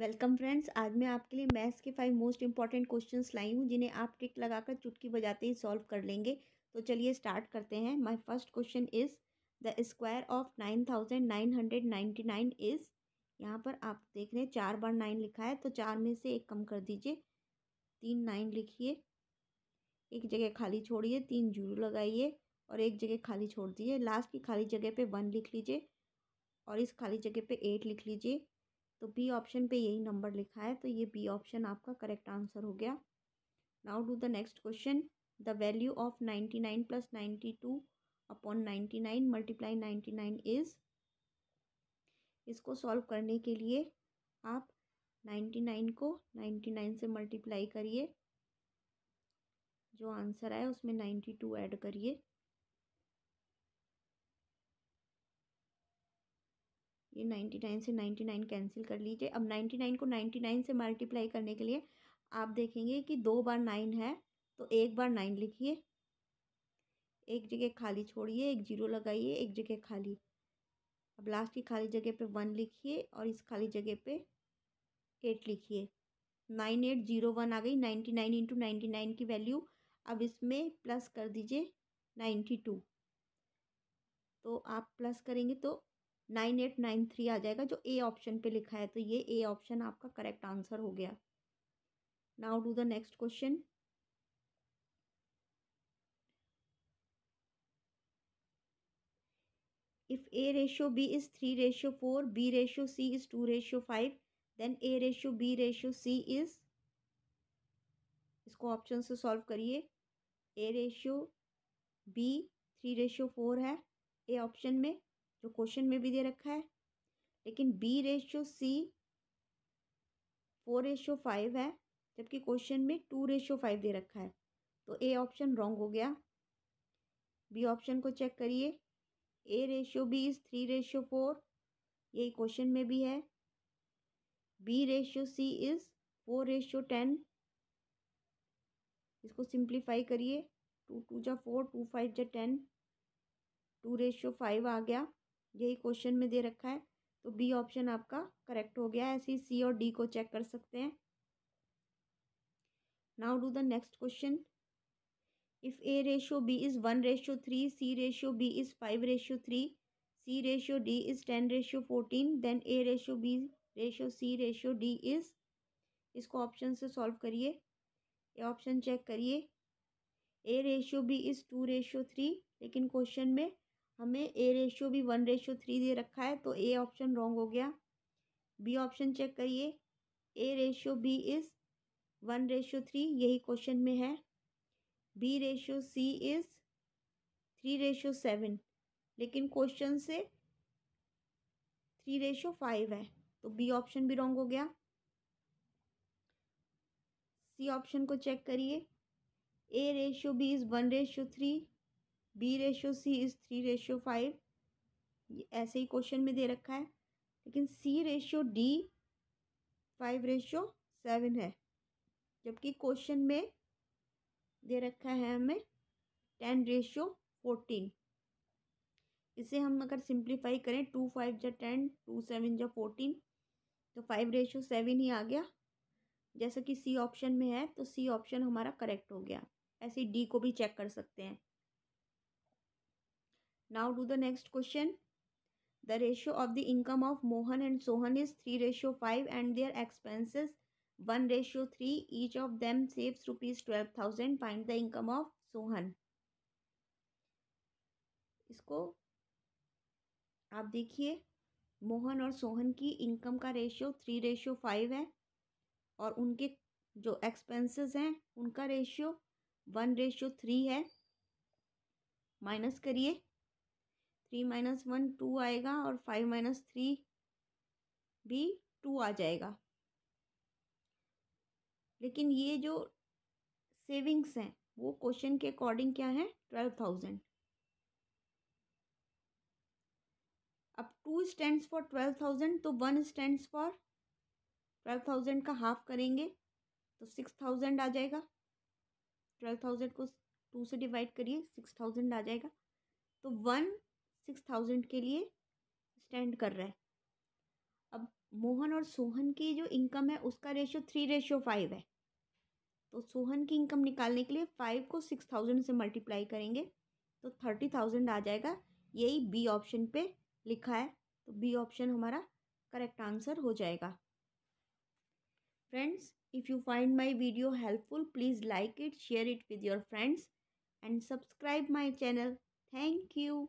Welcome friends आज मैं आपके लिए मैथ्स के फाइव मोस्ट इंपॉर्टेंट क्वेश्चंस लाई हूँ जिन्हें आप टिक लगाकर चुटकी बजाते ही सॉल्व कर लेंगे तो चलिए स्टार्ट करते हैं my first question is the square of nine thousand nine hundred ninety nine is यहाँ पर आप देख रहे हैं चार बार नाइन लिखा है तो चार में से एक कम कर दीजिए तीन नाइन लिखिए एक जगह खाली छोड़िए तीन जीरो लगाइए और एक जगह खाली छोड़ दीजिए लास्ट की खाली जगह पर वन लिख लीजिए और इस खाली जगह पर एट लिख लीजिए तो बी ऑप्शन पे यही नंबर लिखा है तो ये बी ऑप्शन आपका करेक्ट आंसर हो गया now do the next question the value of ninety nine plus ninety two upon ninety nine multiply ninety nine is इसको सॉल्व करने के लिए आप नाइन्टी नाइन को नाइन्टी नाइन से मल्टीप्लाई करिए जो आंसर आए उसमें नाइन्टी टू ऐड करिए ये नाइन्टी नाइन से नाइन्टी नाइन कैंसिल कर लीजिए अब नाइन्टी नाइन को नाइन्टी नाइन से मल्टीप्लाई करने के लिए आप देखेंगे कि दो बार नाइन है तो एक बार नाइन लिखिए एक जगह खाली छोड़िए एक जीरो लगाइए एक जगह खाली अब लास्ट की खाली जगह पे वन लिखिए और इस खाली जगह पे एट लिखिए नाइन एट जीरो वन आ गई ninety nine into ninety nine की वैल्यू अब इसमें प्लस कर दीजिए नाइन्टी टू तो आप प्लस करेंगे तो नाइन एट नाइन थ्री आ जाएगा जो ए ऑप्शन पे लिखा है तो ये ए ऑप्शन आपका करेक्ट आंसर हो गया now do the next question if A ratio B is three ratio four B ratio C is two ratio five then A ratio B ratio C is इसको option से solve करिए A ratio B three ratio four है A option में जो question में भी दे रखा है लेकिन B ratio C four ratio five है जबकि क्वेश्चन में टू रेशियो फाइव दे रखा है तो ए ऑप्शन रॉन्ग हो गया बी ऑप्शन को चेक करिए A ratio B is three ratio four यही क्वेश्चन में भी है B ratio C is four ratio ten इसको सिंप्लीफाई करिए टू टू जा फोर टू फाइव जा टेन टू रेशियो फाइव आ गया यही क्वेश्चन में दे रखा है तो बी ऑप्शन आपका करेक्ट हो गया ऐसे ही सी और डी को चेक कर सकते हैं now do the next question if A ratio B is one ratio three C ratio B is five ratio three C ratio D is ten ratio fourteen then A ratio B ratio C ratio D is इसको option से solve करिए A option check करिए A ratio B is two ratio three लेकिन question में हमें A ratio B one ratio three दे रखा है तो ए ऑप्शन रॉन्ग हो गया बी ऑप्शन चेक करिए A ratio B is one ratio three यही क्वेश्चन में है B ratio C is three ratio seven लेकिन क्वेश्चन से थ्री रेशियो फाइव है तो बी ऑप्शन भी रॉन्ग हो गया सी ऑप्शन को चेक करिए A ratio B is one ratio three B ratio C is three ratio five ये ऐसे ही क्वेश्चन में दे रखा है लेकिन C ratio D five ratio seven है जबकि क्वेश्चन में दे रखा है हमें टेन रेशियो फोर्टीन इसे हम अगर सिंप्लीफाई करें टू फाइव या टेन टू सेवन या फोर्टीन तो फाइव रेशियो सेवन ही आ गया जैसा कि सी ऑप्शन में है तो सी ऑप्शन हमारा करेक्ट हो गया ऐसे डी को भी चेक कर सकते हैं Now do the next question. The ratio of the income of Mohan and Sohan is 3 ratio 5 and their expenses 1 ratio 3. Each of them saves rupees 12,000. Find the income of Sohan. इसको आप देखिए मोहन और सोहन की income का ratio three ratio five है और उनके जो एक्सपेंसेस हैं उनका रेशियो वन रेशियो थ्री है माइनस करिए थ्री माइनस वन टू आएगा और फाइव माइनस थ्री भी टू आ जाएगा लेकिन ये जो सेविंग्स हैं वो क्वेश्चन के अकॉर्डिंग क्या है ट्वेल्व थाउजेंड अब two stands for twelve thousand तो one stands for twelve thousand का हाफ करेंगे तो सिक्स थाउजेंड आ जाएगा ट्वेल्व थाउजेंड को टू से डिवाइड करिए सिक्स थाउजेंड आ जाएगा तो वन सिक्स थाउजेंड के लिए स्टैंड कर रहा है अब मोहन और सोहन की जो इनकम है उसका रेशियो थ्री रेशियो फाइव है तो सोहन की इनकम निकालने के लिए फाइव को सिक्स थाउजेंड से मल्टीप्लाई करेंगे तो थर्टी थाउजेंड आ जाएगा यही बी ऑप्शन पे लिखा है तो बी ऑप्शन हमारा करेक्ट आंसर हो जाएगा friends if you find my video helpful please like it share it with your friends and subscribe my channel thank you